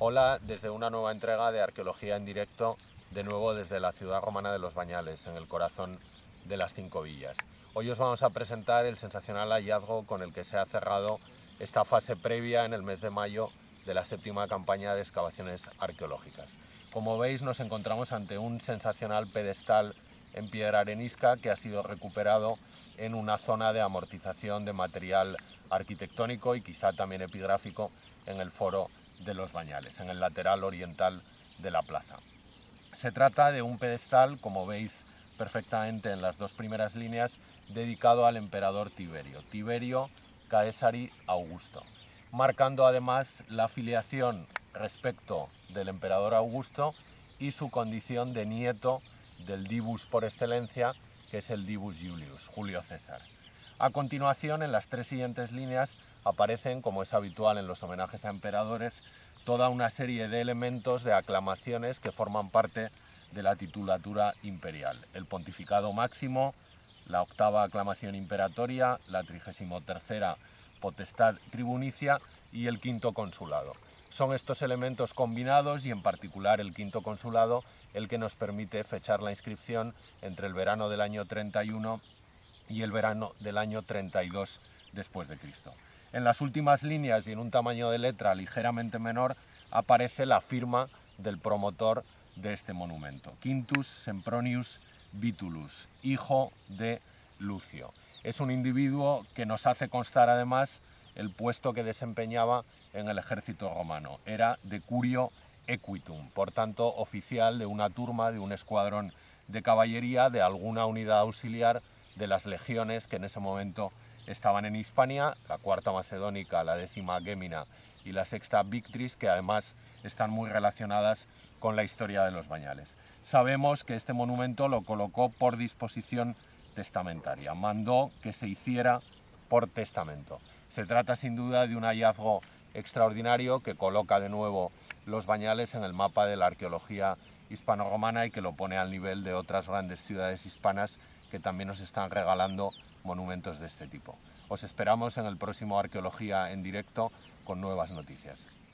Hola desde una nueva entrega de Arqueología en Directo, de nuevo desde la ciudad romana de Los Bañales, en el corazón de las Cinco Villas. Hoy os vamos a presentar el sensacional hallazgo con el que se ha cerrado esta fase previa en el mes de mayo de la séptima campaña de excavaciones arqueológicas. Como veis nos encontramos ante un sensacional pedestal en piedra arenisca que ha sido recuperado en una zona de amortización de material arquitectónico y quizá también epigráfico en el foro de los bañales, en el lateral oriental de la plaza. Se trata de un pedestal, como veis perfectamente en las dos primeras líneas, dedicado al emperador Tiberio, Tiberio Caesari Augusto, marcando además la afiliación respecto del emperador Augusto y su condición de nieto del Dibus por excelencia, que es el Dibus Julius, Julio César. A continuación, en las tres siguientes líneas aparecen, como es habitual en los homenajes a emperadores, toda una serie de elementos de aclamaciones que forman parte de la titulatura imperial. El pontificado máximo, la octava aclamación imperatoria, la trigésimo tercera potestad tribunicia y el quinto consulado. Son estos elementos combinados y en particular el quinto consulado el que nos permite fechar la inscripción entre el verano del año 31 y el verano del año 32 después de Cristo. En las últimas líneas y en un tamaño de letra ligeramente menor aparece la firma del promotor de este monumento, Quintus Sempronius Vitulus, hijo de Lucio. Es un individuo que nos hace constar además el puesto que desempeñaba en el ejército romano. Era de curio equitum, por tanto oficial de una turma, de un escuadrón de caballería, de alguna unidad auxiliar de las legiones que en ese momento estaban en Hispania, la cuarta macedónica, la décima gémina y la sexta victris, que además están muy relacionadas con la historia de los bañales. Sabemos que este monumento lo colocó por disposición testamentaria, mandó que se hiciera por testamento. Se trata sin duda de un hallazgo extraordinario que coloca de nuevo los bañales en el mapa de la arqueología hispano-romana y que lo pone al nivel de otras grandes ciudades hispanas que también nos están regalando monumentos de este tipo. Os esperamos en el próximo Arqueología en directo con nuevas noticias.